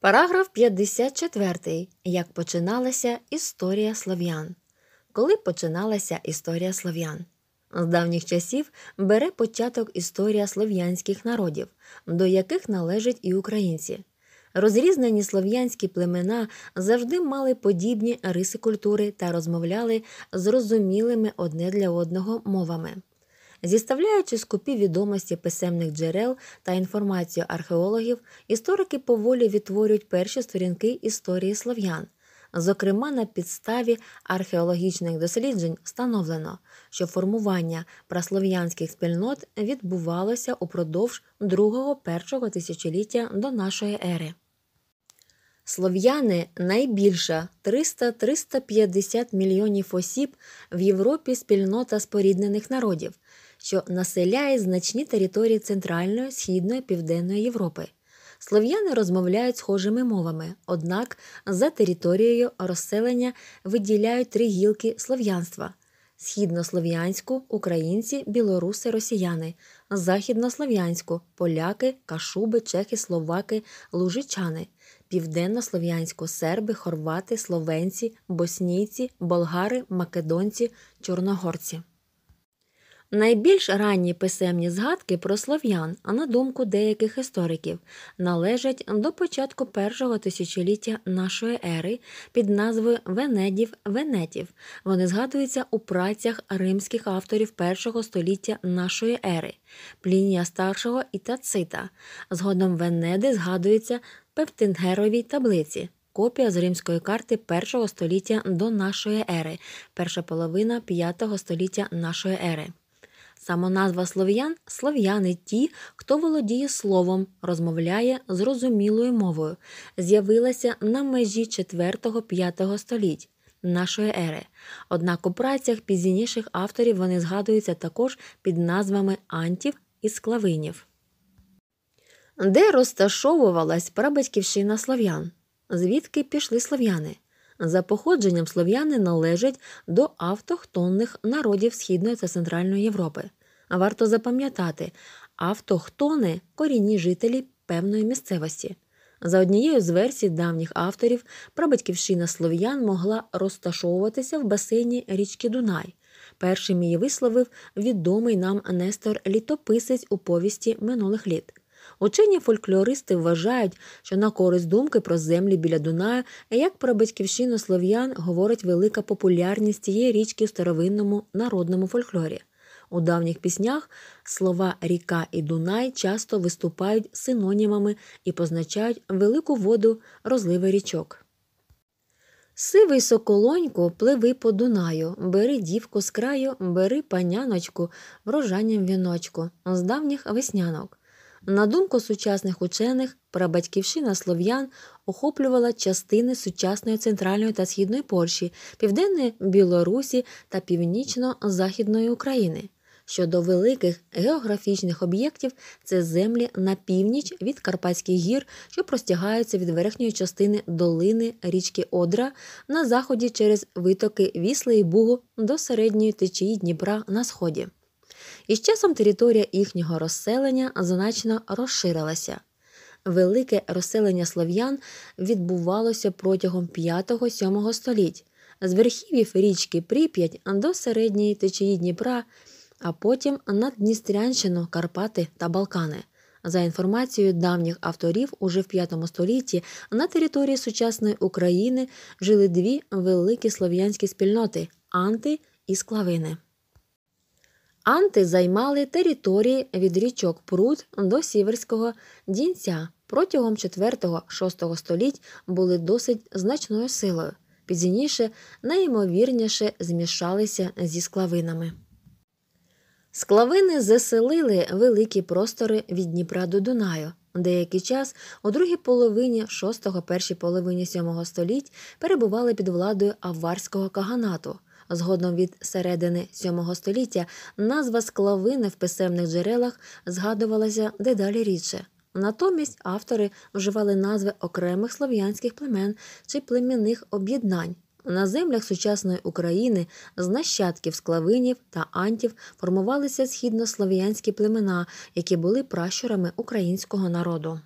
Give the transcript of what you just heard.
Параграф 54. Як починалася історія слов'ян. Коли починалася історія слов'ян? З давніх часів бере початок історія слов'янських народів, до яких належать і українці. Розрізнені слов'янські племена завжди мали подібні риси культури та розмовляли зрозумілими одне для одного мовами. Зіставляючи скупі відомості писемних джерел та інформацію археологів, історики поволі відтворюють перші сторінки історії слов'ян. Зокрема, на підставі археологічних досліджень встановлено, що формування праслов'янських спільнот відбувалося упродовж 2-1 тисячоліття до нашої ери. Слов'яни найбільша 300-350 мільйонів осіб в Європі спільнота споріднених народів що населяє значні території Центральної, Східної Південної Європи. Слов'яни розмовляють схожими мовами, однак за територією розселення виділяють три гілки слов'янства: східнослов'янську, українці, білоруси, росіяни, західнослов'янську, поляки, кашуби, чехи, словаки, лужичани, південнослов'янську, серби, хорвати, словенці, боснійці, болгари, македонці, чорногорці. Найбільш ранні писемні згадки про слов'ян, а на думку деяких істориків, належать до початку першого тисячоліття нашої ери під назвою Венедів Венетів. Вони згадуються у працях римських авторів першого століття нашої ери, плінія старшого і Тацита. Згодом Венеди згадуються Певтингеровій таблиці. Копія з римської карти першого століття до нашої ери, перша половина п'ятого століття нашої ери. Самоназва слов'ян слов'яни ті, хто володіє словом, розмовляє зрозумілою мовою, з'явилася на межі 4-5 століть нашої ери. Однак у працях пізніших авторів вони згадуються також під назвами антів і склавинів. Де розташовувалась прабатьківщина слов'ян? Звідки пішли слов'яни? За походженням слов'яни належать до автохтонних народів Східної та Центральної Європи. Варто запам'ятати, автохтони корінні жителі певної місцевості. За однією з версій давніх авторів, прабатьківщина слов'ян могла розташовуватися в басейні річки Дунай. Першим її висловив відомий нам Нестор Літописець у повісті минулих літ. Учені фольклористи вважають, що на користь думки про землі біля Дунаю, як про батьківщину слов'ян, говорить велика популярність цієї річки в старовинному народному фольклорі. У давніх піснях слова ріка і Дунай часто виступають синонімами і позначають велику воду розливи річок. Сивий соколонько, пливи по Дунаю, бери дівку з краю, бери паняночку, врожанням віночку з давніх веснянок. На думку сучасних учених, прабатьківщина слов'ян охоплювала частини сучасної центральної та східної Польщі, південної Білорусі та північно-західної України. Щодо великих географічних об'єктів, це землі на північ від Карпатських гір, що простягаються від верхньої частини долини річки Одра на заході через витоки Вісли і Бугу до середньої течії Дніпра на сході. І з часом територія їхнього розселення значно розширилася. Велике розселення слов'ян відбувалося протягом 5-7 століть з верхів'їв річки Прип'ять до середньої течії Дніпра, а потім на Дністрянщину, Карпати та Балкани. За інформацією давніх авторів, уже в 5 столітті на території сучасної України жили дві великі слов'янські спільноти анти і склавини. Анти займали території від річок Прут до Сіверського Дінця. Протягом 4-6 століть були досить значною силою. Пізніше найімовірніше змішалися зі склавинами. Склавини заселили великі простори від Дніпра до Дунаю. Деякий час у другій половині 6 1 половині 7 століть перебували під владою аварського каганату. Згодом від середини VII століття назва склавини в писемних джерелах згадувалася дедалі рідше. Натомість автори вживали назви окремих слов'янських племен чи племінних об'єднань. На землях сучасної України з нащадків склавинів та антів формувалися східнослов'янські племена, які були пращурами українського народу.